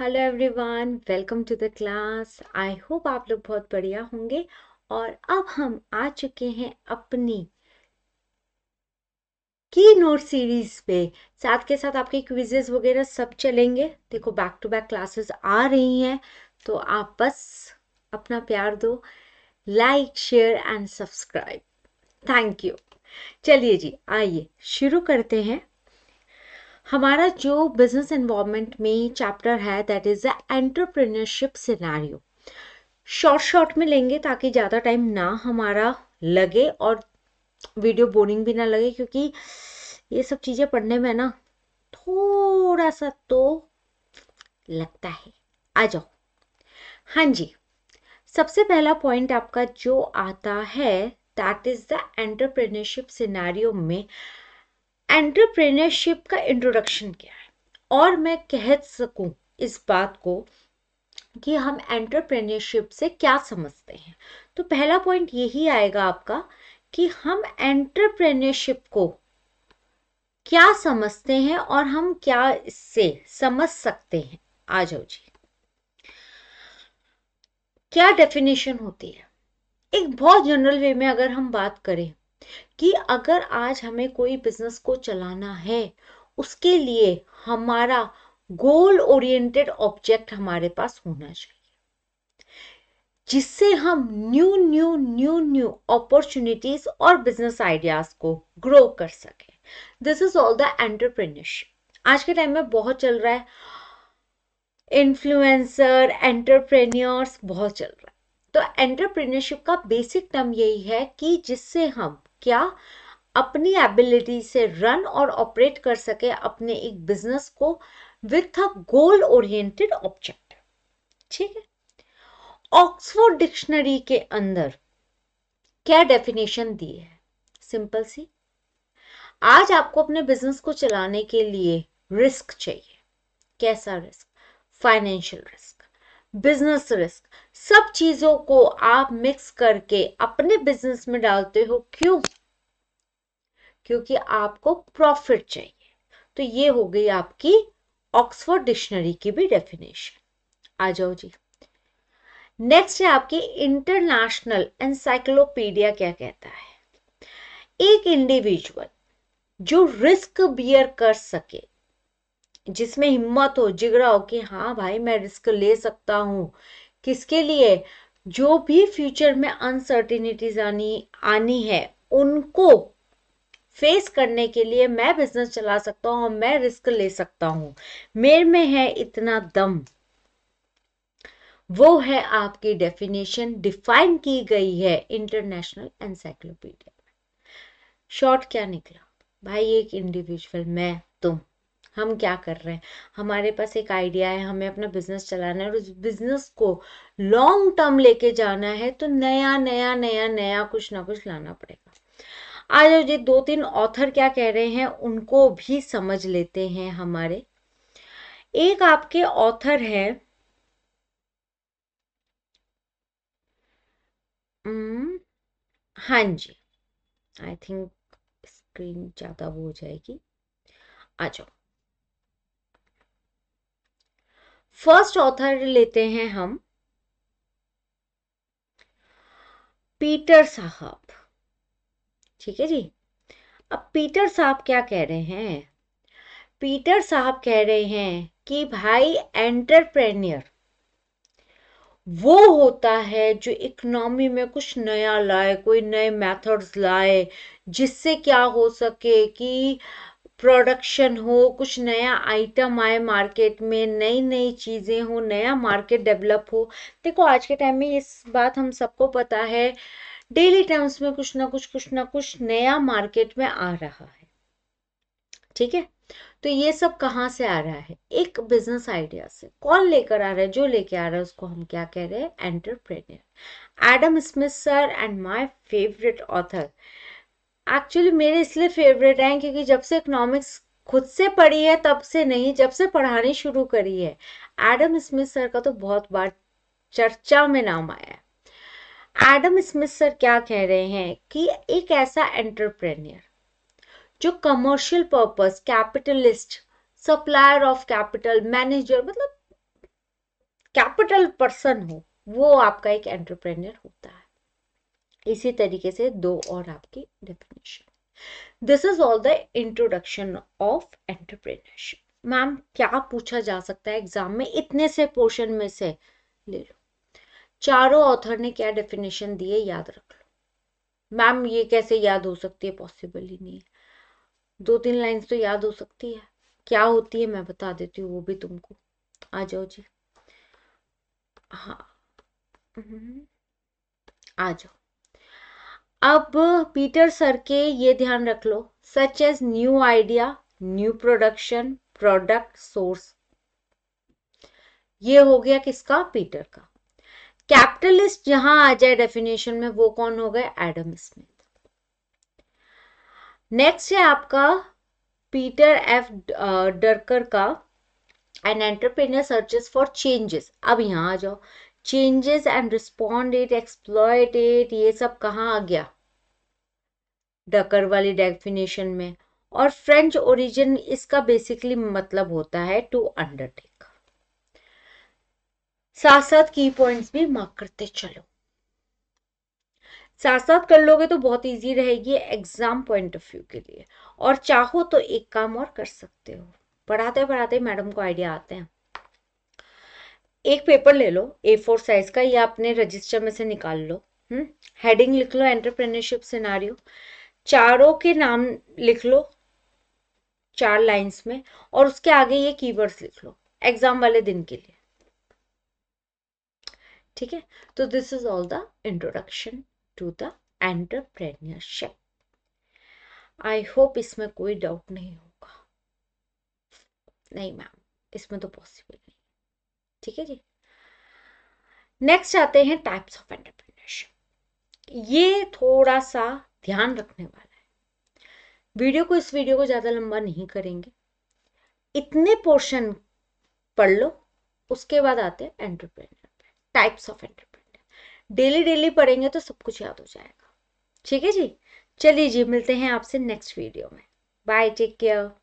Hello everyone welcome to the class I hope आप लोग बहुत बढ़िया होंगे और अब हम आ चुके हैं अपनी की नोट सीरीज पे साथ के साथ आपके क्विजेस वगैरह सब चलेंगे देखो बैक टू बैक क्लासेस आ रही हैं तो आप बस अपना प्यार दो like share and subscribe thank you चलिए जी आइए शुरू करते हैं हमारा जो बिजनेस इन्वॉल्वमेंट में चैप्टर है that is the entrepreneurship scenario short short में लेंगे ताकि ज़्यादा टाइम ना हमारा लगे और वीडियो बोरिंग भी ना लगे क्योंकि ये सब चीज़ें पढ़ने में ना थोड़ा सा तो लगता है आ जाओ हाँ जी सबसे पहला पॉइंट आपका जो आता है that is the entrepreneurship scenario में एंटरप्रेन्योरशिप का इंट्रोडक्शन क्या है और मैं कह सकूं इस बात को कि हम एंटरप्रेन्योरशिप से क्या समझते हैं तो पहला पॉइंट यही आएगा आपका कि हम एंटरप्रेन्योरशिप को क्या समझते हैं और हम क्या इससे समझ सकते हैं आ जाओ जी क्या डेफिनेशन होती है एक बहुत जनरल वे में अगर हम बात करें कि अगर आज हमें कोई बिजनेस को चलाना है उसके लिए हमारा गोल ओरिएंटेड ऑब्जेक्ट हमारे पास होना चाहिए जिससे हम new new new new opportunities और बिजनेस आइडियाज को ग्रो कर सके this is all the entrepreneurship आज के टाइम में बहुत चल रहा है इन्फ्लुएंसर एंटरप्रेन्योर्स बहुत चल रहा है तो एंटरप्रेन्योरशिप का बेसिक टर्म यही है कि जिससे हम क्या अपनी एबिलिटी से रन और ऑपरेट कर सके अपने एक बिजनेस को with a goal oriented object ठीक है ऑक्सफोर्ड डिक्शनरी के अंदर क्या डेफिनेशन दी है सिंपल सी आज आपको अपने बिजनेस को चलाने के लिए रिस्क चाहिए कैसा risk financial risk business risk सब चीजों को आप मिक्स करके अपने बिजनेस में डालते हो क्यों क्योंकि आपको प्रॉफिट चाहिए तो ये हो गई आपकी ऑक्सफोर्ड डिक्शनरी की भी डेफिनेशन आ जाओ जी नेक्स्ट है आपकी इंटरनेशनल एनसाइक्लोपीडिया क्या कहता है एक इंडिविजुअल जो रिस्क बियर कर सके जिसमें हिम्मत हो जिगरा हो कि हाँ भाई मैं रिस्क ले सकता हूँ किसके लिए जो भी फ्यूचर में अनसर्टिनिटीज आनी आनी है उनको फेस करने के लिए मैं बिजनेस चला सकता हूँ मैं रिस्क ले सकता हूँ मेरे में है इतना दम वो है आपकी डेफिनेशन डिफाइन की गई है इंटरनेशनल एनसाइक्लोपीडिया शॉर्ट क्या निकला भाई एक इंडिविजुअल मैं तुम हम क्या कर रहे हैं हमारे पास एक आइडिया है हमें अपना बिजनेस चलाना है और उस बिजनेस को लॉन्ग टर्म लेके जाना है तो नया नया नया नया कुछ ना कुछ लाना पड़ेगा आज ये दो तीन ऑथर क्या कह रहे हैं उनको भी समझ लेते हैं हमारे एक आपके ऑथर है हाँ जी आई थिंक स्क्रीन ज़्यादा वो हो जाएगी आ जाओ फर्स्ट ऑथर लेते हैं हम पीटर साहब ठीक है जी अब पीटर साहब क्या कह रहे हैं पीटर साहब कह रहे हैं कि भाई एंटरप्रेन्यर वो होता है जो इकोनॉमी में कुछ नया लाए कोई नए मेथड्स लाए जिससे क्या हो सके कि प्रोडक्शन हो कुछ नया आइटम आए मार्केट में नई नई चीज़ें हो नया मार्केट डेवलप हो देखो आज के टाइम में इस बात हम सबको पता है डेली टर्म्स में कुछ ना कुछ कुछ ना कुछ नया मार्केट में आ रहा है ठीक है तो ये सब कहाँ से आ रहा है एक बिजनेस आइडिया से कौन लेकर आ रहा है जो लेके आ रहा है उसको हम क्या कह रहे हैं entrepreneur Adam Smith sir and my favourite author actually मेरे इसलिए फेवरेट हैं क्योंकि जब से इकोनॉमिक्स खुद से पढ़ी है तब से नहीं जब से पढ़ानी शुरू करी है एडम स्मिथ सर का तो बहुत बार चर्चा में नाम आया है एडम स्मिथ सर क्या कह रहे हैं कि एक ऐसा एंटरप्रेन्यर जो commercial purpose capitalist supplier of capital manager मतलब कैपिटल पर्सन हो वो आपका एक एंटरप्रेन्यर होता है इसी तरीके से दो और आपकी definition this is all the introduction of entrepreneurship ma'am क्या पूछा जा सकता है एग्जाम में इतने से पोर्शन में से ले लो चारों ऑथर ने क्या डेफिनेशन दिए याद रख लो मैम ये कैसे याद हो सकती है पॉसिबल ही नहीं है दो तीन लाइंस तो याद हो सकती है क्या होती है मैं बता देती हूँ वो भी तुमको आ जाओ जी हाँ हम्म। आ जाओ अब पीटर सर के ये ध्यान रख लो such as new idea new production product source ये हो गया किसका पीटर का कैपिटलिस्ट जहां आ जाए डेफिनेशन में वो कौन हो गए एडम स्मिथ नेक्स्ट है आपका पीटर एफ डरकर का an entrepreneur searches for changes अब यहां आ जाओ चेंजेस एंड रिस्पॉन्ड इट ये सब कहाँ आ गया डकर वाली डेफिनेशन में और फ्रेंच ओरिजिन इसका बेसिकली मतलब होता है टू अंडरटेक साथ साथ की पॉइंट्स भी मार्क करते चलो साथ साथ कर लोगे तो बहुत इजी रहेगी एग्जाम पॉइंट ऑफ व्यू के लिए और चाहो तो एक काम और कर सकते हो पढ़ाते पढ़ाते मैडम को आइडिया आते हैं एक पेपर ले लो ए फोर साइज का या अपने रजिस्टर में से निकाल लो हेडिंग हम्म, लिख लो एंटरप्रेन्योरशिप सिनारियो चारों के नाम लिख लो चार लाइंस में और उसके आगे ये कीवर्ड्स लिख लो एग्जाम वाले दिन के लिए ठीक है तो this is all the introduction to the entrepreneurship I hope इसमें कोई डाउट नहीं होगा नहीं मैम इसमें तो पॉसिबल नहीं ठीक है जी नेक्स्ट आते हैं टाइप्स ऑफ एंटरप्रेन्योरशिप ये थोड़ा सा ध्यान रखने वाला है वीडियो को इस वीडियो को ज़्यादा लंबा नहीं करेंगे इतने पोर्शन पढ़ लो उसके बाद आते हैं entrepreneur types of entrepreneur daily daily पढ़ेंगे तो सब कुछ याद हो जाएगा ठीक है जी चलिए जी मिलते हैं आपसे नेक्स्ट वीडियो में बाय टेक केयर